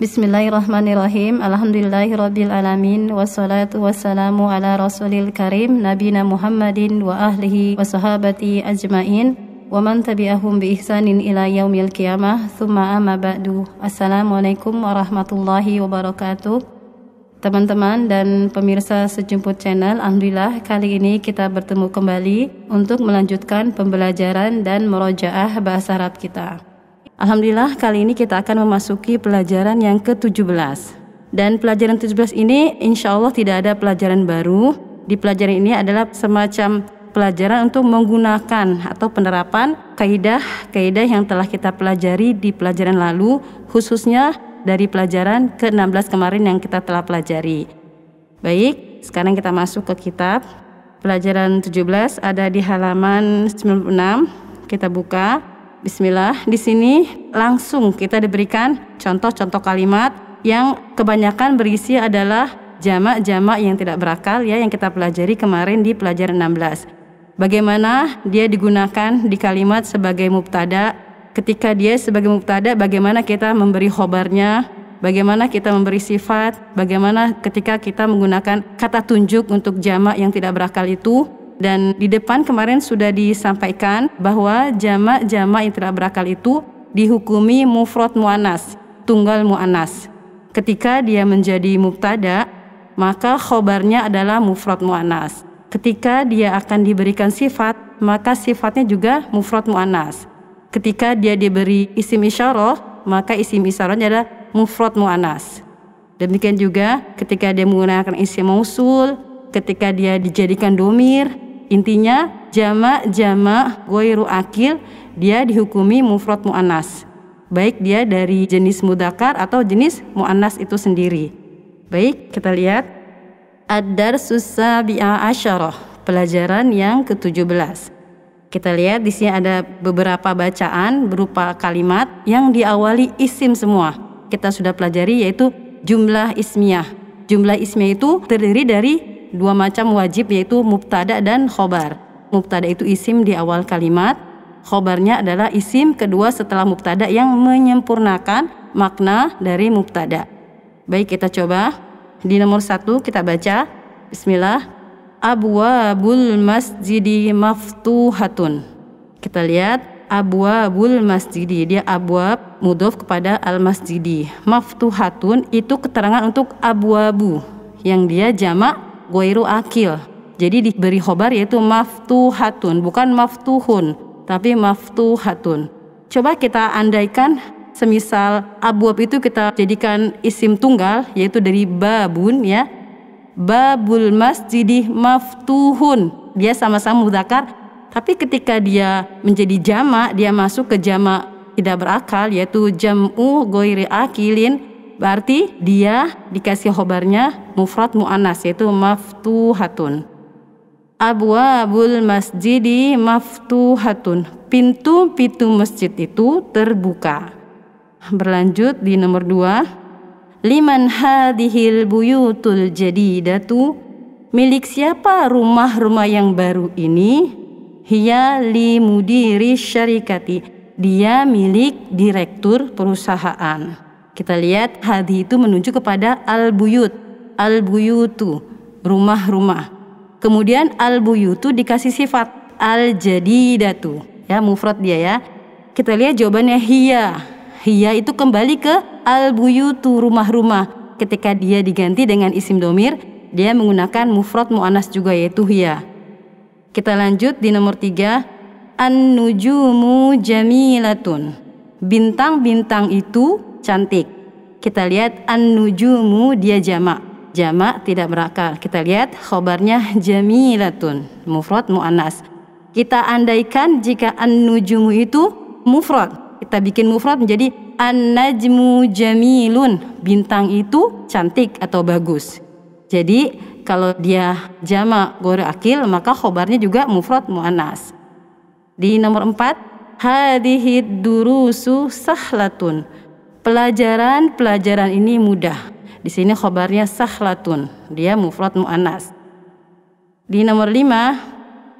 Bismillahirrahmanirrahim. Alhamdulillahirabbil alamin wassalatu wassalamu ala rasulil karim nabina Muhammadin wa ahlihi wa sahabati ajmain wa man tabi'ahum bi ihsanin ila yaumil qiyamah thumma amma ba'du. Assalamualaikum warahmatullahi wabarakatuh. Teman-teman dan pemirsa sejumput channel, alhamdulillah kali ini kita bertemu kembali untuk melanjutkan pembelajaran dan merojaah bahasa Arab kita. Alhamdulillah kali ini kita akan memasuki pelajaran yang ke-17 Dan pelajaran 17 ini insya Allah tidak ada pelajaran baru Di pelajaran ini adalah semacam pelajaran untuk menggunakan atau penerapan kaidah-kaidah yang telah kita pelajari di pelajaran lalu khususnya dari pelajaran ke-16 kemarin yang kita telah pelajari. Baik, sekarang kita masuk ke kitab. Pelajaran 17 ada di halaman 96. Kita buka Bismillah. Di sini langsung kita diberikan contoh-contoh kalimat yang kebanyakan berisi adalah jamak-jamak yang tidak berakal ya yang kita pelajari kemarin di pelajaran 16. Bagaimana dia digunakan di kalimat sebagai mubtada? Ketika dia sebagai mubtada, bagaimana kita memberi khobarnya? Bagaimana kita memberi sifat? Bagaimana ketika kita menggunakan kata tunjuk untuk jamak yang tidak berakal itu? Dan di depan kemarin sudah disampaikan bahwa jamak-jamak yang tidak berakal itu dihukumi mufrad mu'anas, tunggal mu'anas. Ketika dia menjadi mubtada, maka khobarnya adalah mufrad mu'anas. Ketika dia akan diberikan sifat, maka sifatnya juga mufrad mu'anas. Ketika dia diberi isim isyarah, maka isim isyarahnya adalah mufrad mu'anas. Demikian juga ketika dia menggunakan isim mausul, ketika dia dijadikan domir, Intinya jama-jama goiru akil dia dihukumi mufrad mu'anas. Baik dia dari jenis mudakar atau jenis mu'anas itu sendiri. Baik, kita lihat. Adar susa bi'a asyarah, pelajaran yang ke-17. Kita lihat di sini ada beberapa bacaan berupa kalimat yang diawali isim semua. Kita sudah pelajari yaitu jumlah ismiyah. Jumlah ismiyah itu terdiri dari dua macam wajib yaitu mubtada dan khobar. Mubtada itu isim di awal kalimat, khobarnya adalah isim kedua setelah mubtada yang menyempurnakan makna dari mubtada. Baik kita coba di nomor satu kita baca Bismillah Abwabul masjidi maftuhatun Kita lihat abwabul masjidi Dia abwab mudhof kepada al masjidi Maftuhatun itu keterangan untuk abwabu Yang dia jamak goiru akil. Jadi diberi khobar yaitu maftuhatun, bukan maftuhun, tapi maftuhatun. Coba kita andaikan semisal abuab itu kita jadikan isim tunggal yaitu dari babun ya. Babul masjidih maftuhun. Dia sama-sama mudzakkar, tapi ketika dia menjadi jama, dia masuk ke jama tidak berakal yaitu jamu goiri akilin Berarti dia dikasih khobarnya mufrad mu'anas yaitu maftuhatun. di masjidi maftuhatun. Pintu-pintu masjid itu terbuka. Berlanjut di nomor dua. Liman hadihil buyutul jadidatu. Milik siapa rumah-rumah yang baru ini? hia li mudiri syarikati. Dia milik direktur perusahaan. Kita lihat hadhi itu menuju kepada al-buyut, al-buyutu, rumah-rumah. Kemudian al-buyutu dikasih sifat al-jadidatu. Ya, mufrad dia ya. Kita lihat jawabannya hiya. Hiya itu kembali ke al-buyutu, rumah-rumah. Ketika dia diganti dengan isim domir, dia menggunakan mufrad mu'anas juga yaitu hiya. Kita lanjut di nomor tiga. An-nujumu jamilatun. Bintang-bintang itu cantik. Kita lihat an-nujumu dia jamak. Jamak tidak berakal Kita lihat khobarnya jamilatun, mufrad muannas. Kita andaikan jika an-nujumu itu mufrad. Kita bikin mufrad menjadi an-najmu jamilun. Bintang itu cantik atau bagus. Jadi kalau dia jamak gore akil maka khobarnya juga mufrad mu'anas. Di nomor empat hadihid durusu sahlatun. Pelajaran-pelajaran ini mudah. Di sini khobarnya sahlatun. Dia mufrad mu'anas. Di nomor lima,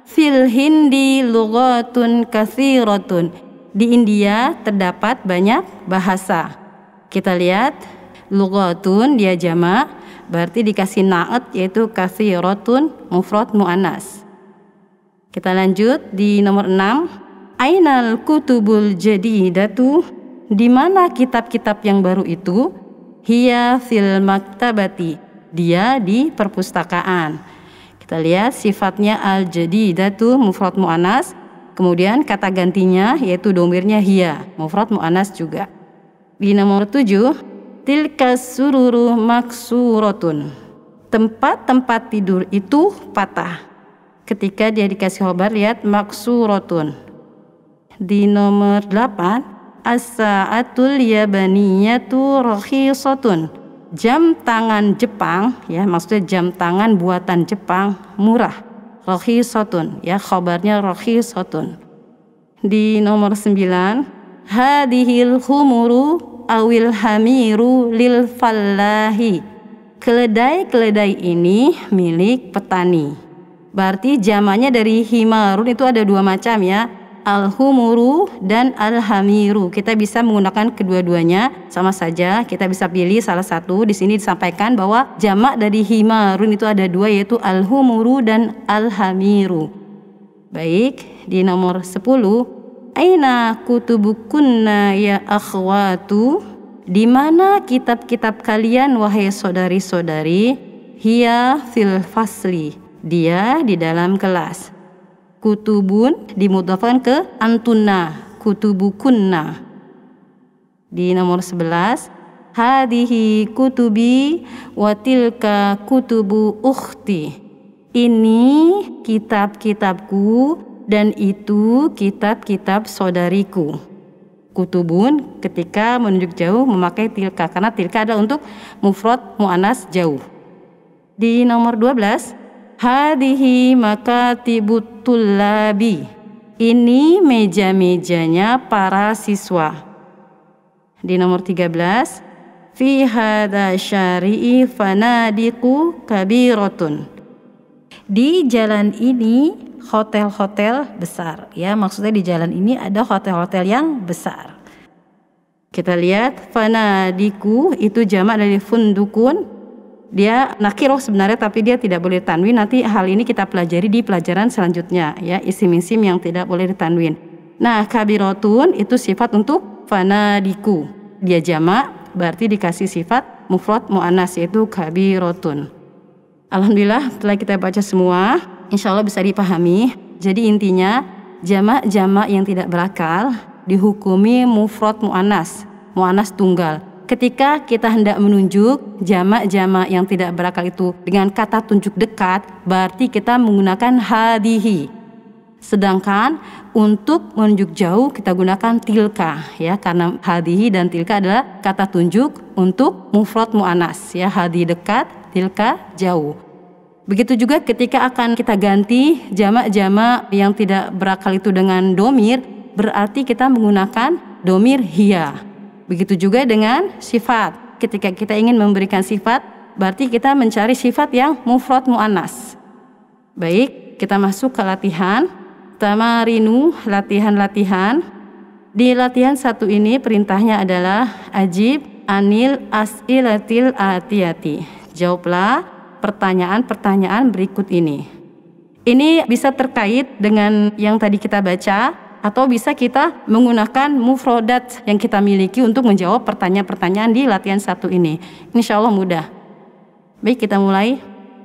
fil hindi lughatun kathiratun. Di India terdapat banyak bahasa. Kita lihat lughatun dia jama, berarti dikasih naat yaitu kathiratun mufrad mu'anas. Kita lanjut di nomor enam, Ainal kutubul jadidatu di mana kitab-kitab yang baru itu? hia fil maktabati. Dia di perpustakaan. Kita lihat sifatnya al-jadidatu jadi mufrad mu'anas. Kemudian kata gantinya yaitu domirnya hia mufrad mu'anas juga. Di nomor 7, tilka sururu maksuratun. Tempat-tempat tidur itu patah. Ketika dia dikasih hobar lihat maksuratun. Di nomor 8, as-sa'atul yabaniyatu rakhisatun. Jam tangan Jepang ya maksudnya jam tangan buatan Jepang murah. Rakhisatun ya khabarnya rakhisatun. Di nomor 9 hadhil humuru awil hamiru lil fallahi. Keledai-keledai ini milik petani. Berarti jamannya dari himarun itu ada dua macam ya al-humuru dan al-hamiru. Kita bisa menggunakan kedua-duanya sama saja. Kita bisa pilih salah satu. Di sini disampaikan bahwa jamak dari himarun itu ada dua yaitu al-humuru dan al-hamiru. Baik, di nomor 10 Aina kutubukunna ya akhwatu Di mana kitab-kitab kalian wahai saudari-saudari Hia fil fasli Dia di dalam kelas kutubun dimudafkan ke antunna kutubukunna di nomor 11 hadihi kutubi watilka kutubu ukhti ini kitab-kitabku dan itu kitab-kitab saudariku kutubun ketika menunjuk jauh memakai tilka karena tilka ada untuk mufrad mu'anas jauh di nomor 12 hadihi makatibut Tulabi Ini meja-mejanya para siswa. Di nomor 13, fi hadha syari'i fanadiku kabiratun. Di jalan ini hotel-hotel besar ya, maksudnya di jalan ini ada hotel-hotel yang besar. Kita lihat fanadiku itu jamak dari fundukun dia nakiroh sebenarnya tapi dia tidak boleh tanwin. Nanti hal ini kita pelajari di pelajaran selanjutnya ya isim isim yang tidak boleh ditanwin. Nah kabirotun itu sifat untuk fanadiku. Dia jamak berarti dikasih sifat mufrad mu'anas yaitu kabirotun. Alhamdulillah setelah kita baca semua. Insya Allah bisa dipahami. Jadi intinya jamak-jamak yang tidak berakal dihukumi mufrad mu'anas. Mu'anas tunggal ketika kita hendak menunjuk jamak-jamak yang tidak berakal itu dengan kata tunjuk dekat, berarti kita menggunakan hadihi. Sedangkan untuk menunjuk jauh kita gunakan tilka ya karena hadihi dan tilka adalah kata tunjuk untuk mufrad muanas ya hadi dekat, tilka jauh. Begitu juga ketika akan kita ganti jamak-jamak yang tidak berakal itu dengan domir, berarti kita menggunakan domir hiya. Begitu juga dengan sifat. Ketika kita ingin memberikan sifat, berarti kita mencari sifat yang mufrad muannas. Baik, kita masuk ke latihan tamarinu, latihan-latihan. Di latihan satu ini perintahnya adalah ajib anil as'ilatil atiyati. Jawablah pertanyaan-pertanyaan berikut ini. Ini bisa terkait dengan yang tadi kita baca atau bisa kita menggunakan mufrodat yang kita miliki untuk menjawab pertanyaan-pertanyaan di latihan satu ini. Insya Allah mudah. Baik kita mulai.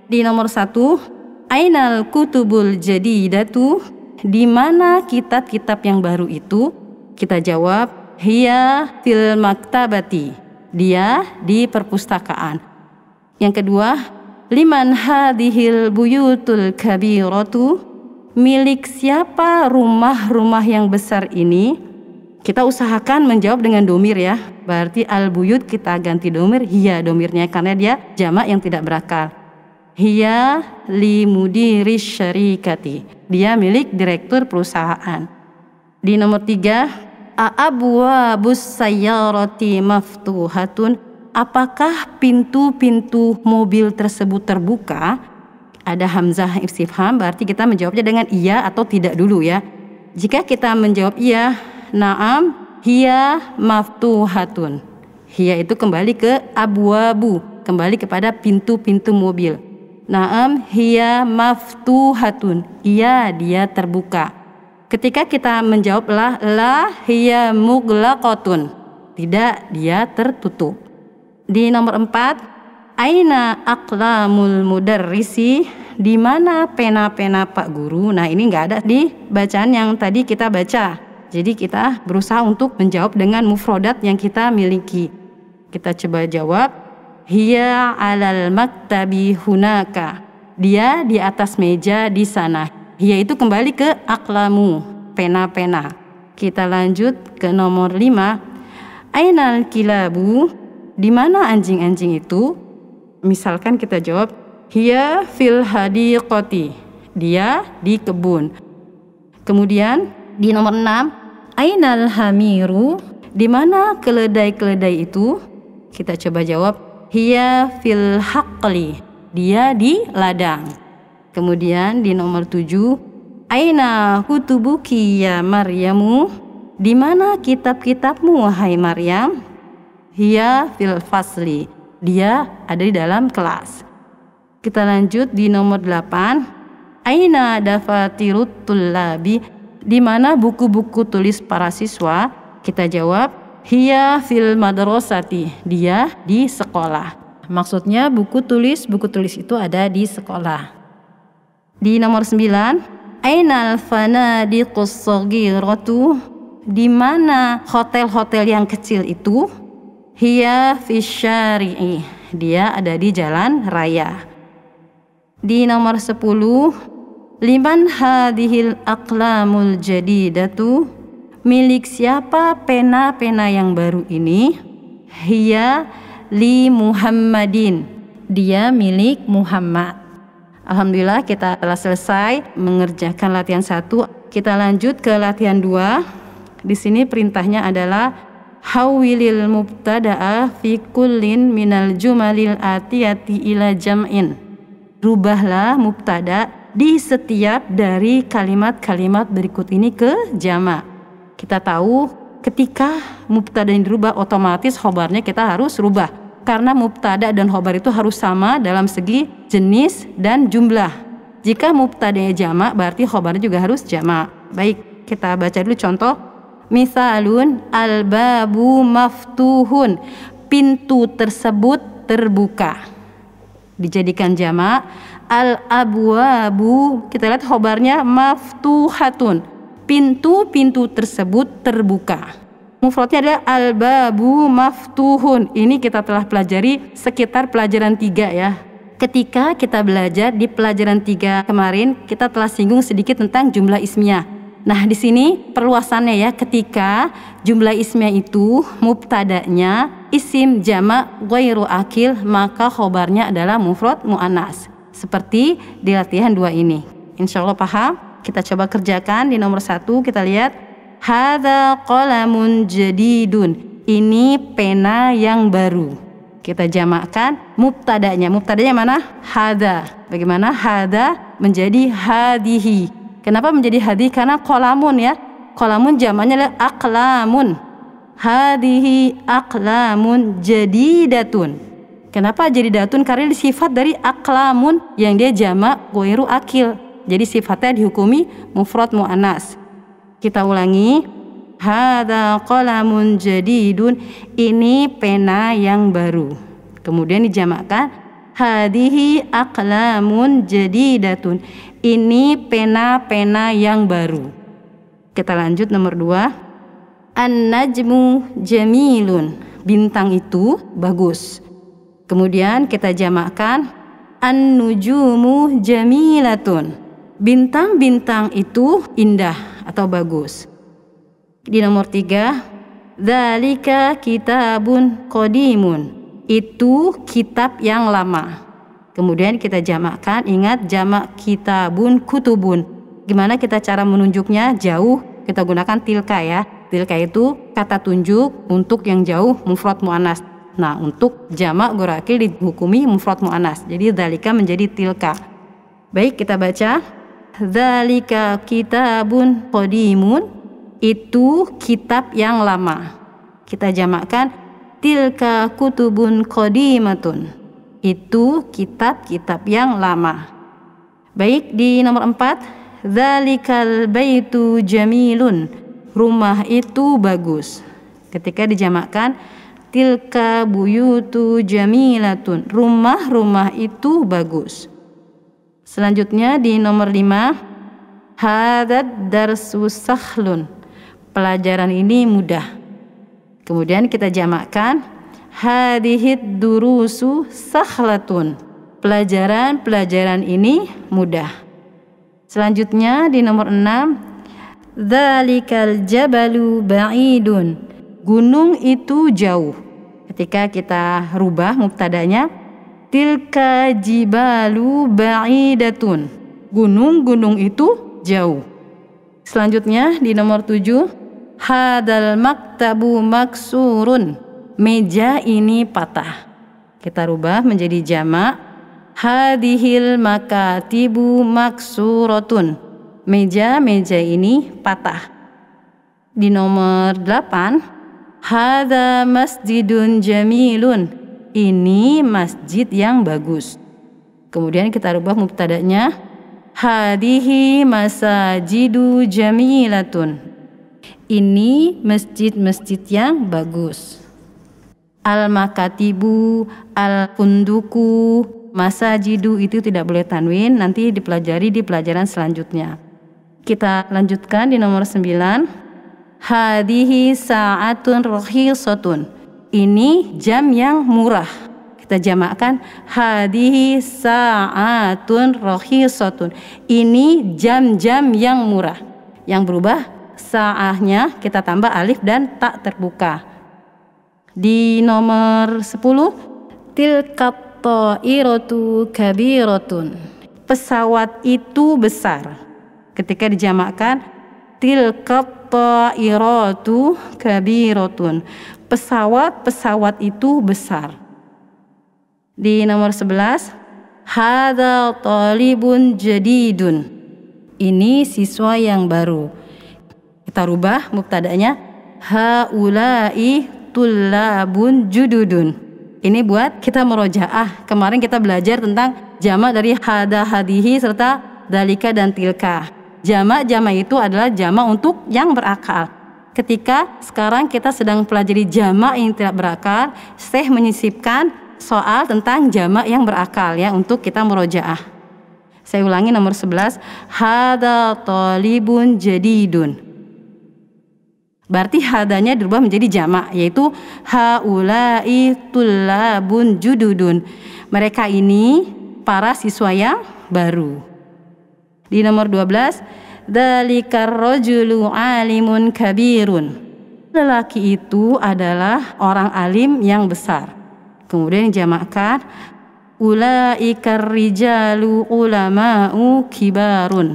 Di nomor satu, Ainal kutubul Jadi datu. di mana kitab-kitab yang baru itu? Kita jawab, Hia til maktabati. Dia di perpustakaan. Yang kedua, liman hadihil buyutul kabiratu milik siapa rumah-rumah yang besar ini? Kita usahakan menjawab dengan domir ya. Berarti al-buyut kita ganti domir, hiya domirnya karena dia jamak yang tidak berakal. Hiya mudiri syarikati. Dia milik direktur perusahaan. Di nomor tiga, aabwa busayyarati maftuhatun. Apakah pintu-pintu mobil tersebut terbuka? ada hamzah istifham berarti kita menjawabnya dengan iya atau tidak dulu ya. Jika kita menjawab iya, naam, hiya maftuhatun. Hiya itu kembali ke abwabu, kembali kepada pintu-pintu mobil. Naam hiya maftuhatun. Iya, dia terbuka. Ketika kita menjawab lah, la hiya muglaqatun. Tidak, dia tertutup. Di nomor empat aina aqlamul mudarrisi di mana pena-pena Pak Guru. Nah, ini nggak ada di bacaan yang tadi kita baca. Jadi kita berusaha untuk menjawab dengan mufrodat yang kita miliki. Kita coba jawab hiya alal maktabi hunaka. Dia di atas meja di sana. Hiya itu kembali ke aklamu, pena-pena. Kita lanjut ke nomor lima. Ainal kilabu? Di mana anjing-anjing itu? Misalkan kita jawab hiya fil hadiqati. Dia di kebun. Kemudian di nomor 6 ainal hamiru. Di mana keledai-keledai itu? Kita coba jawab hiya fil haqli. Dia di ladang. Kemudian di nomor 7 aina kutubuki ya Maryamu. Di mana kitab-kitabmu, wahai Maryam? Hiya fil fasli. Dia ada di dalam kelas. Kita lanjut di nomor 8. Aina dafatirut tulabi, di mana buku-buku tulis para siswa? Kita jawab hiya fil madrasati. Dia di sekolah. Maksudnya buku tulis, buku tulis itu ada di sekolah. Di nomor 9, Ainal fanadiqus rotu Di mana hotel-hotel yang kecil itu? Hiya fisyari'i. Dia ada di jalan raya. Di nomor 10, liman hadihil aqlamul jadidatu? Milik siapa pena-pena yang baru ini? Hiya li Muhammadin. Dia milik Muhammad. Alhamdulillah kita telah selesai mengerjakan latihan satu. Kita lanjut ke latihan dua. Di sini perintahnya adalah hawilil mubtada'a fi kullin minal jumalil atiyati ila jam'in. Rubahlah mubtada di setiap dari kalimat-kalimat berikut ini ke jama. Kita tahu ketika mubtada yang dirubah otomatis hobarnya kita harus rubah karena mubtada dan hobar itu harus sama dalam segi jenis dan jumlah. Jika mubtadanya jamak berarti hobarnya juga harus jamak. Baik, kita baca dulu contoh Misalun al-babu maftuhun. Pintu tersebut terbuka. Dijadikan jama' al-abwabu. Kita lihat hobarnya maftuhatun. Pintu-pintu tersebut terbuka. Mufrotnya adalah al-babu maftuhun. Ini kita telah pelajari sekitar pelajaran tiga ya ketika kita belajar di pelajaran tiga kemarin, kita telah singgung sedikit tentang jumlah ismiah. Nah, di sini perluasannya ya ketika jumlah ismiyah itu mubtada'nya isim jamak ghairu akil maka khobarnya adalah mufrad muanas seperti di latihan dua ini. Insya Allah paham? Kita coba kerjakan di nomor satu kita lihat kolamun jadi dun Ini pena yang baru. Kita jamakkan mubtada'nya. Mubtada'nya mana? Hada. Bagaimana hada menjadi hadihi Kenapa menjadi hadi? Karena kolamun ya. Kolamun jamannya adalah aklamun. Hadihi aklamun jadi datun. Kenapa jadi datun? Karena sifat dari aklamun yang dia jamak goiru akil. Jadi sifatnya dihukumi mufrad mu'anas. Kita ulangi. Hada jadi dun Ini pena yang baru. Kemudian dijamakkan hadihi aqlamun jadidatun. Ini pena-pena yang baru. Kita lanjut nomor dua. An-najmu jamilun. Bintang itu bagus. Kemudian kita jamakkan an-nujumu jamilatun. Bintang-bintang itu indah atau bagus. Di nomor tiga, Dalika kitabun qadimun itu kitab yang lama. Kemudian kita jamakkan, ingat jamak kitabun kutubun. Gimana kita cara menunjuknya? Jauh, kita gunakan tilka ya. Tilka itu kata tunjuk untuk yang jauh mufrad mu'anas. Nah, untuk jamak gorakil dihukumi mufrad mu'anas. Jadi dalika menjadi tilka. Baik, kita baca. Dalika kitabun qadimun. Itu kitab yang lama. Kita jamakkan tilka kutubun qadimatun. Itu kitab-kitab yang lama. Baik, di nomor empat, Zalikal baitu jamilun. Rumah itu bagus. Ketika dijamakkan, tilka buyutu jamilatun. Rumah-rumah itu bagus. Selanjutnya di nomor lima, Hadat darsu sahlun. Pelajaran ini mudah. Kemudian kita jamakkan hadihid durusu sahlatun. Pelajaran-pelajaran ini mudah. Selanjutnya di nomor 6 dalikal jabalu ba'idun. Gunung itu jauh. Ketika kita rubah mubtadanya tilka jibalu ba'idatun. Gunung-gunung itu jauh. Selanjutnya di nomor 7 hadal maktabu maksurun. Meja ini patah. Kita rubah menjadi jamak. Hadihil makatibu maksuratun. Meja-meja ini patah. Di nomor 8, hadza masjidun jamilun. Ini masjid yang bagus. Kemudian kita rubah mubtada'nya hadihi masajidu jamilatun. Ini masjid-masjid yang bagus. Al-Makatibu, Al-Kunduku, Masajidu itu tidak boleh tanwin, nanti dipelajari di pelajaran selanjutnya. Kita lanjutkan di nomor 9. Hadihi sa'atun sotun. Ini jam yang murah. Kita jamakkan hadihi sa'atun sotun. Ini jam-jam yang murah. Yang berubah sa'ahnya kita tambah alif dan tak terbuka. Di nomor 10 tilkat ta'iratu kabiratun. Pesawat itu besar. Ketika dijamakkan tilkat ta'iratu kabiratun. Pesawat-pesawat itu besar. Di nomor 11 Hada talibun jadidun. Ini siswa yang baru kita rubah mubtada'nya haulai tulabun jududun. Ini buat kita merojaah. Kemarin kita belajar tentang jamak dari hada hadihi serta dalika dan tilka. Jamak jamak itu adalah jamak untuk yang berakal. Ketika sekarang kita sedang pelajari jamak yang tidak berakal, Syekh menyisipkan soal tentang jamak yang berakal ya untuk kita merojaah. Saya ulangi nomor 11, hada talibun jadidun. Berarti hadanya dirubah menjadi jamak yaitu haulai tullabun jududun. Mereka ini para siswa yang baru. Di nomor 12, dalikar rojulu alimun kabirun. Lelaki itu adalah orang alim yang besar. Kemudian jamakkan ulaikar rijalu ulama'u kibarun.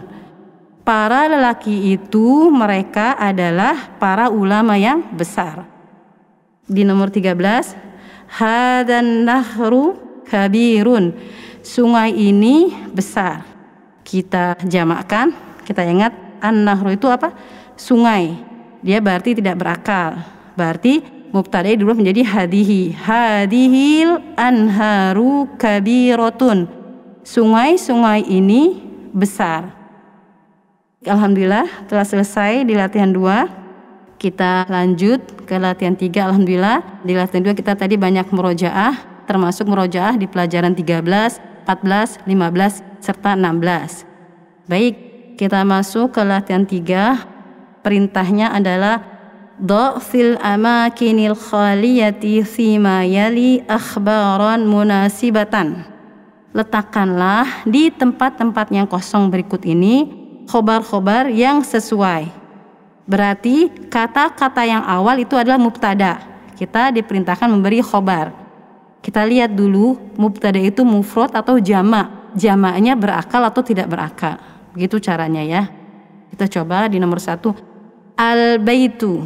Para lelaki itu mereka adalah para ulama yang besar. Di nomor 13, hadan nahru kabirun. Sungai ini besar. Kita jamakkan, kita ingat an-nahru itu apa? Sungai. Dia berarti tidak berakal. Berarti mubtadai dulu menjadi hadihi. Hadihil anharu kabirotun. Sungai-sungai ini besar Alhamdulillah telah selesai di latihan 2. Kita lanjut ke latihan 3 alhamdulillah. Di latihan 2 kita tadi banyak merojaah termasuk merojaah di pelajaran 13, 14, 15 serta 16. Baik, kita masuk ke latihan 3. Perintahnya adalah do fil amakinil khaliyati fima yali akhbaran munasibatan. Letakkanlah di tempat-tempat yang kosong berikut ini khobar-khobar yang sesuai. Berarti kata-kata yang awal itu adalah mubtada. Kita diperintahkan memberi khobar. Kita lihat dulu mubtada itu mufrad atau jamak. Jamaknya berakal atau tidak berakal. Begitu caranya ya. Kita coba di nomor satu. Al-baitu.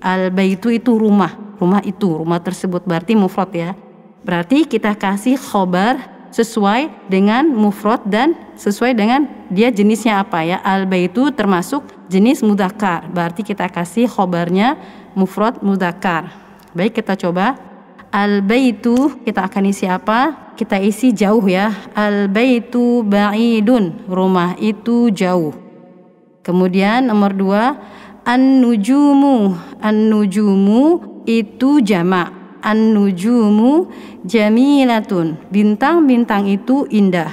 Al-baitu itu rumah. Rumah itu, rumah tersebut. Berarti mufrad ya. Berarti kita kasih khobar sesuai dengan mufrad dan sesuai dengan dia jenisnya apa ya. Al itu termasuk jenis mudakar. Berarti kita kasih khobarnya mufrad mudakar. Baik kita coba al itu kita akan isi apa? Kita isi jauh ya. Al itu ba'idun. Rumah itu jauh. Kemudian nomor dua an nujumu. An nujumu itu jamak an-nujumu jamilatun. Bintang-bintang itu indah.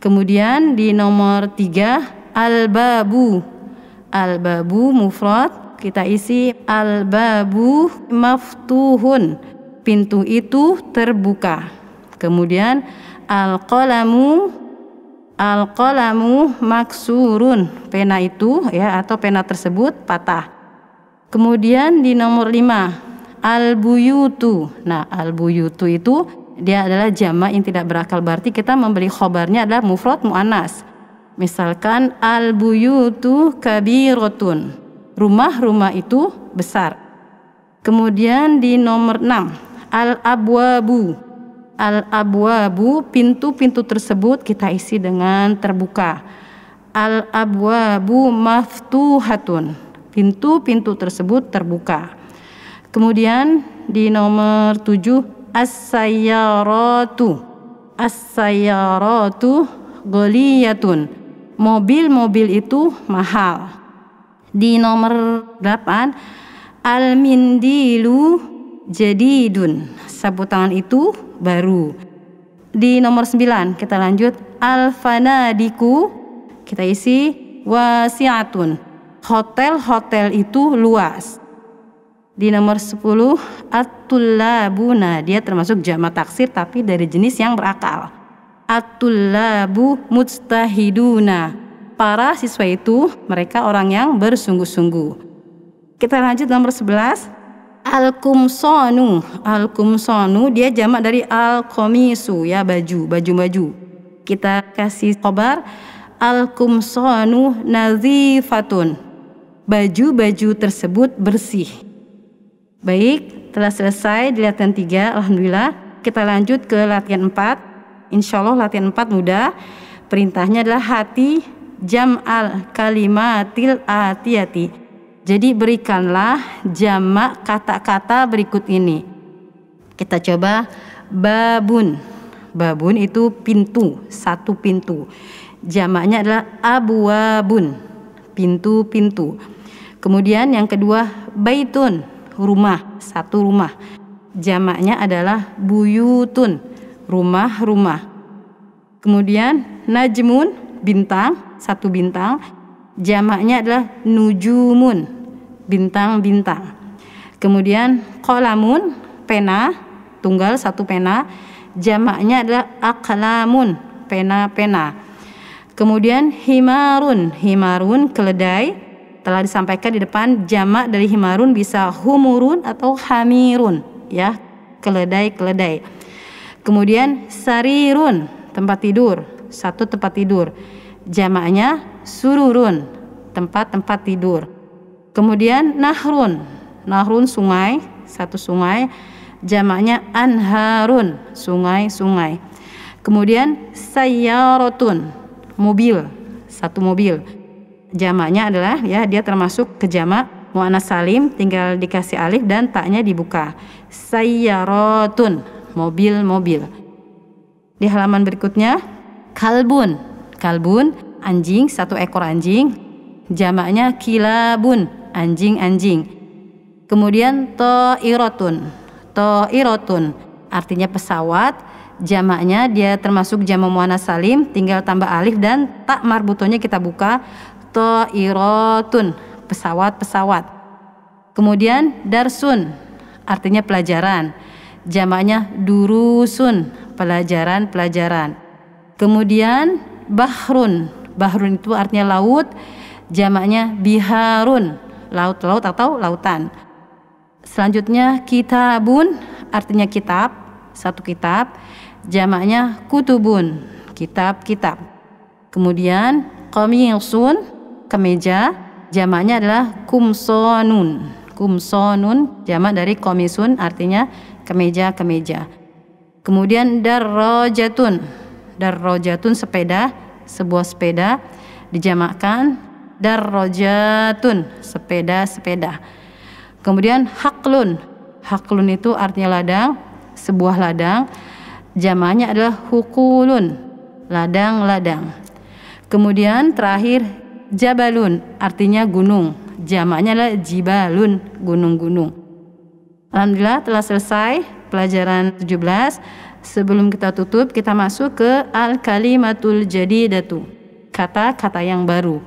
Kemudian di nomor tiga al-babu. Al-babu mufrad kita isi al-babu maftuhun. Pintu itu terbuka. Kemudian al-qalamu Al-qalamu maksurun. Pena itu ya atau pena tersebut patah. Kemudian di nomor lima al-buyutu. Nah, al-buyutu itu dia adalah jamak yang tidak berakal berarti kita membeli khobarnya adalah mufrad mu'anas. Misalkan al-buyutu kabirotun. Rumah-rumah itu besar. Kemudian di nomor 6 al-abwabu. Al-abwabu pintu-pintu tersebut kita isi dengan terbuka. Al-abwabu maftuhatun. Pintu-pintu tersebut terbuka. Kemudian di nomor tujuh as-sayyaratu. As-sayyaratu goliyatun. Mobil-mobil itu mahal. Di nomor 8 al-mindilu jadidun. Sapu tangan itu baru. Di nomor 9 kita lanjut al-fanadiku. Kita isi wasiatun. Hotel-hotel itu luas. Di nomor 10 at-tullabuna, dia termasuk jama taksir tapi dari jenis yang berakal. At-tullabu mustahiduna Para siswa itu mereka orang yang bersungguh-sungguh. Kita lanjut nomor 11 Al-kumsonu Al-kumsonu dia jama dari al-komisu ya baju, baju-baju Kita kasih kobar Al-kumsonu nazifatun Baju-baju tersebut bersih Baik, telah selesai di latihan 3, Alhamdulillah. Kita lanjut ke latihan 4. Insya Allah latihan 4 mudah. Perintahnya adalah hati jam jam'al kalimatil atiyati. Jadi berikanlah jamak kata-kata berikut ini. Kita coba babun. Babun itu pintu, satu pintu. Jamaknya adalah abuabun, pintu-pintu. Kemudian yang kedua baitun, rumah, satu rumah. Jamaknya adalah buyutun, rumah-rumah. Kemudian najmun, bintang, satu bintang. Jamaknya adalah nujumun, bintang-bintang. Kemudian kolamun, pena, tunggal satu pena. Jamaknya adalah akalamun pena-pena. Kemudian himarun, himarun keledai, telah disampaikan di depan jamak dari himarun bisa humurun atau hamirun ya keledai-keledai. Kemudian sarirun tempat tidur, satu tempat tidur. Jamaknya sururun, tempat-tempat tidur. Kemudian nahrun, nahrun sungai, satu sungai. Jamaknya anharun, sungai-sungai. Kemudian Sayarotun mobil, satu mobil jamaknya adalah ya dia termasuk ke jamak muannas salim tinggal dikasih alif dan taknya dibuka. Sayyaratun, mobil-mobil. Di halaman berikutnya kalbun. Kalbun anjing, satu ekor anjing. Jamaknya kilabun, anjing-anjing. Kemudian toirotun. Toirotun artinya pesawat. Jamaknya dia termasuk jama muannas salim, tinggal tambah alif dan tak marbutonya kita buka pesawat-pesawat. Kemudian darsun, artinya pelajaran. Jamaknya durusun, pelajaran-pelajaran. Kemudian bahrun, bahrun itu artinya laut, jamaknya biharun, laut-laut atau lautan. Selanjutnya kitabun artinya kitab, satu kitab, jamaknya kutubun, kitab-kitab. Kemudian qamisun kemeja jamaknya adalah kumsonun kumsonun jamak dari komisun artinya kemeja-kemeja kemudian darrojatun darrojatun sepeda sebuah sepeda dijamakkan darrojatun sepeda-sepeda kemudian haklun haklun itu artinya ladang sebuah ladang jamaknya adalah hukulun ladang-ladang kemudian terakhir Jabalun artinya gunung. Jamaknya adalah jibalun, gunung-gunung. Alhamdulillah telah selesai pelajaran 17. Sebelum kita tutup, kita masuk ke al-kalimatul jadidatu. Kata-kata yang baru.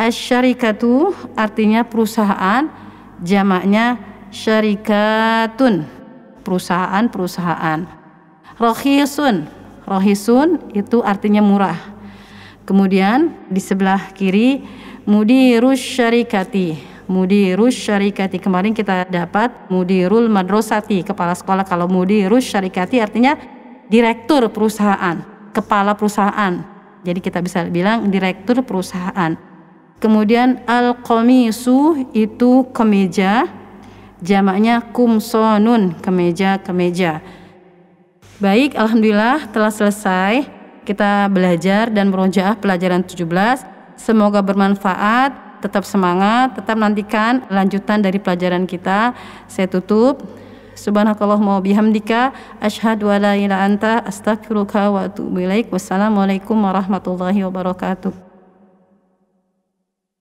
Asyarikatu artinya perusahaan, jamaknya syarikatun. Perusahaan-perusahaan. Rohisun, rohisun itu artinya murah Kemudian di sebelah kiri mudirus syarikati. Mudirus syarikati kemarin kita dapat mudirul madrasati kepala sekolah kalau mudirus syarikati artinya direktur perusahaan, kepala perusahaan. Jadi kita bisa bilang direktur perusahaan. Kemudian al komisu itu kemeja, jamaknya kumsonun, kemeja-kemeja. Baik, alhamdulillah telah selesai kita belajar dan merojaah pelajaran 17. Semoga bermanfaat, tetap semangat, tetap nantikan lanjutan dari pelajaran kita. Saya tutup. Subhanakallahumma bihamdika asyhadu an la ilaha anta astaghfiruka wa atubu ilaik. Wassalamualaikum warahmatullahi wabarakatuh.